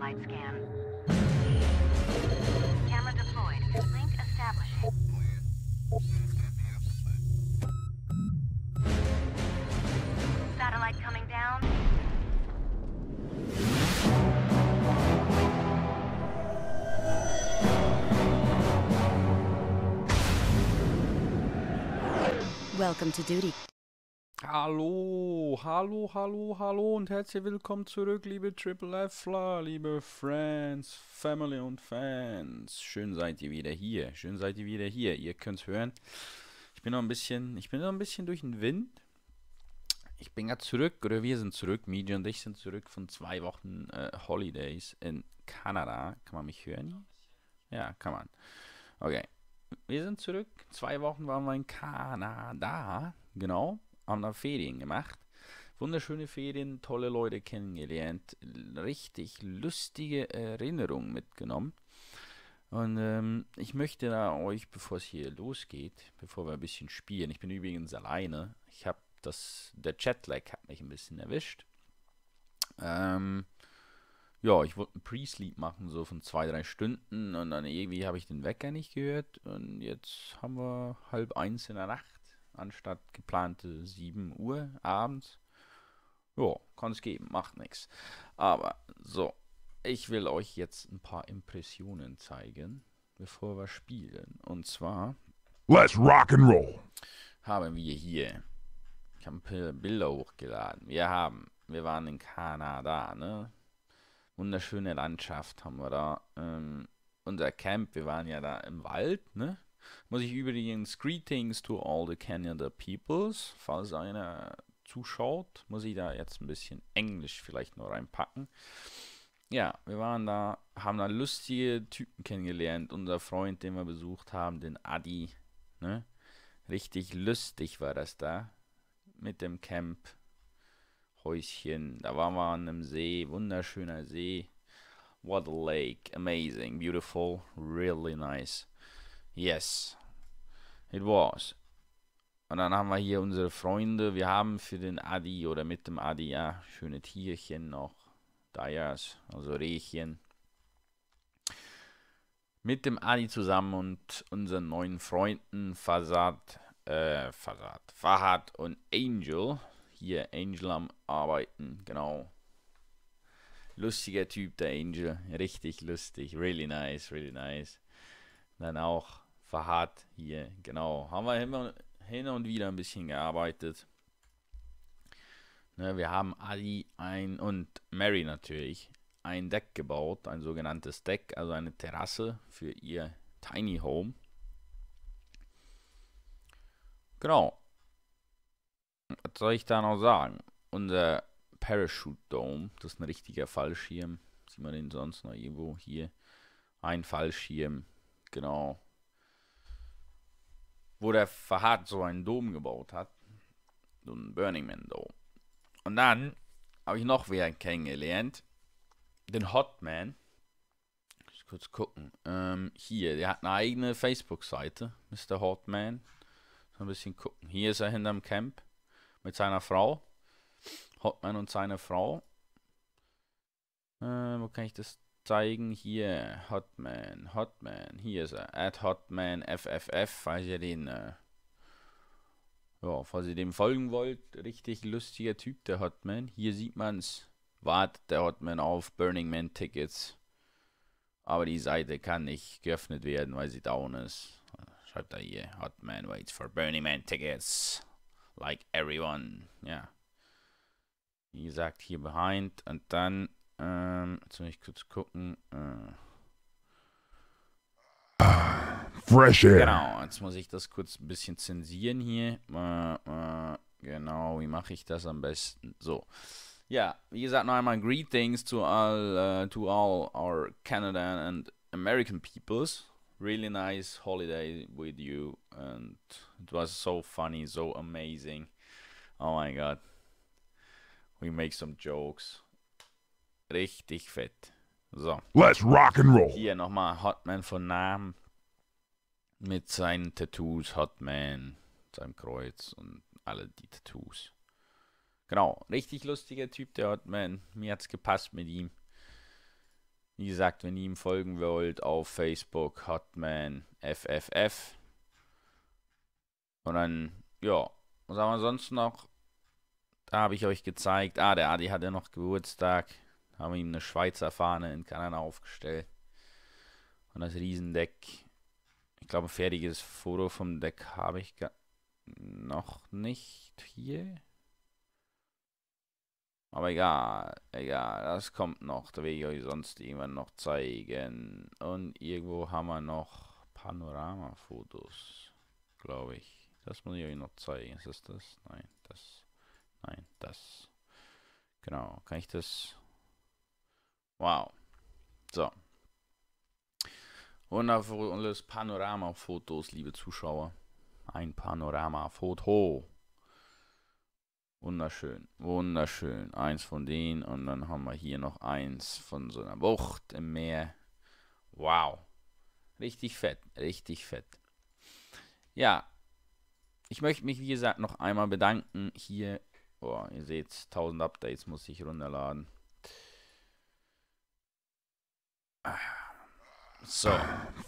satellite scan. Camera deployed. Link establishing. Satellite coming down. Welcome to duty. Hallo, hallo, hallo, hallo und herzlich willkommen zurück, liebe Triple F, liebe Friends, Family und Fans. Schön seid ihr wieder hier, schön seid ihr wieder hier. Ihr könnt's hören. Ich bin noch ein bisschen, ich bin noch ein bisschen durch den Wind. Ich bin ja zurück, oder wir sind zurück, Miji und ich sind zurück von zwei Wochen äh, Holidays in Kanada. Kann man mich hören? Ja, kann man. Okay. Wir sind zurück. Zwei Wochen waren wir in Kanada. Genau an der Ferien gemacht. Wunderschöne Ferien, tolle Leute kennengelernt, richtig lustige Erinnerungen mitgenommen. Und ähm, ich möchte da euch, bevor es hier losgeht, bevor wir ein bisschen spielen, ich bin übrigens alleine. Ich habe das, der Chatlag hat mich ein bisschen erwischt. Ähm, ja, ich wollte einen Pre-Sleep machen, so von zwei, drei Stunden. Und dann irgendwie habe ich den Wecker nicht gehört. Und jetzt haben wir halb eins in der Nacht anstatt geplante 7 Uhr abends. Ja, kann es geben, macht nichts. Aber so, ich will euch jetzt ein paar Impressionen zeigen, bevor wir spielen. Und zwar. Let's rock and roll! Haben wir hier. Ich habe Bilder hochgeladen. Wir haben. Wir waren in Kanada, ne? Wunderschöne Landschaft haben wir da. Ähm, unser Camp, wir waren ja da im Wald, ne? muss ich übrigens Greetings to all the Canada peoples. Falls einer zuschaut, muss ich da jetzt ein bisschen Englisch vielleicht noch reinpacken. Ja, wir waren da, haben da lustige Typen kennengelernt. Unser Freund, den wir besucht haben, den Adi. Ne? Richtig lustig war das da mit dem Camp. Häuschen, da waren wir an einem See, wunderschöner See. What a lake, amazing, beautiful, really nice. Yes. It was. Und dann haben wir hier unsere Freunde. Wir haben für den Adi oder mit dem Adi, ja, schöne Tierchen noch. Dias, also Rehchen. Mit dem Adi zusammen und unseren neuen Freunden Fasad, äh, Fasad, Fahad und Angel. Hier Angel am Arbeiten, genau. Lustiger Typ, der Angel. Richtig lustig. Really nice, really nice. Dann auch verharrt hier. Genau, haben wir hin und wieder ein bisschen gearbeitet. Ne, wir haben Ali ein und Mary natürlich ein Deck gebaut, ein sogenanntes Deck, also eine Terrasse für ihr Tiny Home. Genau. Was soll ich da noch sagen? Unser Parachute Dome, das ist ein richtiger Fallschirm. Sieht man den sonst noch irgendwo hier? Ein Fallschirm, genau wo der Fahad so einen Dom gebaut hat. So einen Burning Man Dom. Und dann habe ich noch wer kennengelernt. Den Hotman. Ich kurz gucken. Ähm, hier, der hat eine eigene Facebook-Seite. Mr. Hotman. So ein bisschen gucken. Hier ist er hinterm Camp. Mit seiner Frau. Hotman und seine Frau. Äh, wo kann ich das zeigen. Hier, Hotman, Hotman, hier ist er. At Hotman FFF, falls ihr den, äh, ja, falls ihr dem folgen wollt. Richtig lustiger Typ, der Hotman. Hier sieht man's. Wartet der Hotman auf Burning Man Tickets. Aber die Seite kann nicht geöffnet werden, weil sie down ist. Schreibt er hier, Hotman waits for Burning Man Tickets. Like everyone. Ja. Wie gesagt, hier behind. Und dann ähm, jetzt will ich kurz gucken. Äh. Fresh Air. Genau, jetzt muss ich das kurz ein bisschen zensieren hier. Äh, äh, genau, wie mache ich das am besten? So. Ja, wie gesagt, noch einmal Greetings to all, uh, to all our Canadian and American peoples. Really nice holiday with you. And it was so funny, so amazing. Oh my god. We make some jokes. Richtig fett. So. Let's rock and roll. Hier nochmal Hotman von Namen. Mit seinen Tattoos, Hotman, seinem Kreuz und alle die Tattoos. Genau, richtig lustiger Typ, der Hotman. Mir hat's gepasst mit ihm. Wie gesagt, wenn ihr ihm folgen wollt, auf Facebook Hotman FFF. Und dann, ja, was haben wir sonst noch? Da habe ich euch gezeigt. Ah, der Adi hat ja noch Geburtstag haben ihm eine Schweizer Fahne in Kanada aufgestellt. Und das Riesendeck. Ich glaube, ein fertiges Foto vom Deck habe ich noch nicht hier. Aber egal, egal, das kommt noch. Da will ich euch sonst irgendwann noch zeigen. Und irgendwo haben wir noch Panoramafotos, glaube ich. Das muss ich euch noch zeigen. Ist das das? Nein, das. Nein, das. Genau, kann ich das Wow. So. Wundervolles Panoramafotos, liebe Zuschauer. Ein Panoramafoto. Wunderschön, wunderschön. Eins von denen und dann haben wir hier noch eins von so einer Wucht im Meer. Wow. Richtig fett, richtig fett. Ja, ich möchte mich, wie gesagt, noch einmal bedanken. Hier, Oh, ihr seht, 1000 Updates muss ich runterladen. So.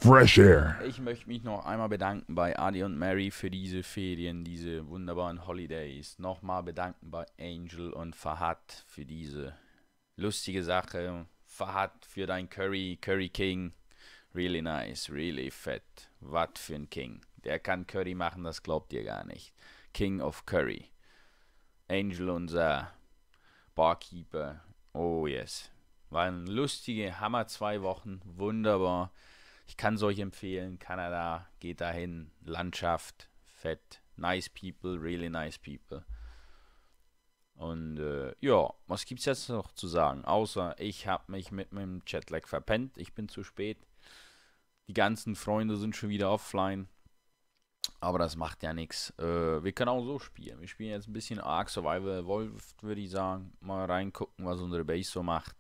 Fresh Air. Ich möchte mich noch einmal bedanken bei Adi und Mary für diese Ferien, diese wunderbaren Holidays. Nochmal bedanken bei Angel und Fahad für diese lustige Sache. Fahad für dein Curry, Curry King. Really nice, really fett. Was für ein King. Der kann Curry machen, das glaubt ihr gar nicht. King of Curry. Angel, unser Barkeeper. Oh yes. Waren lustige Hammer zwei Wochen. Wunderbar. Ich kann es euch empfehlen. Kanada, geht dahin. Landschaft, fett. Nice people, really nice people. Und äh, ja, was gibt es jetzt noch zu sagen? Außer ich habe mich mit meinem Jetlag verpennt. Ich bin zu spät. Die ganzen Freunde sind schon wieder offline. Aber das macht ja nichts. Äh, wir können auch so spielen. Wir spielen jetzt ein bisschen Ark Survival Evolved, würde ich sagen. Mal reingucken, was unsere Base so macht.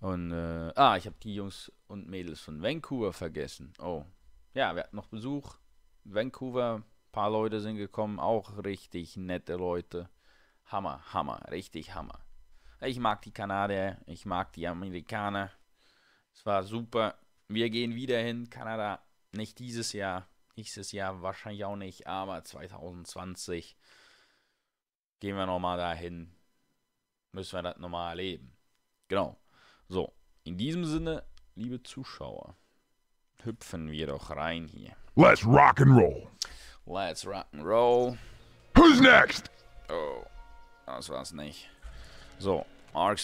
Und, äh, ah, ich habe die Jungs und Mädels von Vancouver vergessen. Oh. Ja, wir hatten noch Besuch. Vancouver, ein paar Leute sind gekommen, auch richtig nette Leute. Hammer, Hammer, richtig Hammer. Ich mag die Kanadier, ich mag die Amerikaner. Es war super. Wir gehen wieder hin, Kanada. Nicht dieses Jahr, nächstes Jahr wahrscheinlich auch nicht, aber 2020 gehen wir nochmal dahin. Müssen wir das nochmal erleben. Genau. So, in diesem Sinne, liebe Zuschauer, hüpfen wir doch rein hier. Let's rock and roll. Let's rock and roll. Who's next? Oh, das war's nicht. So, Ark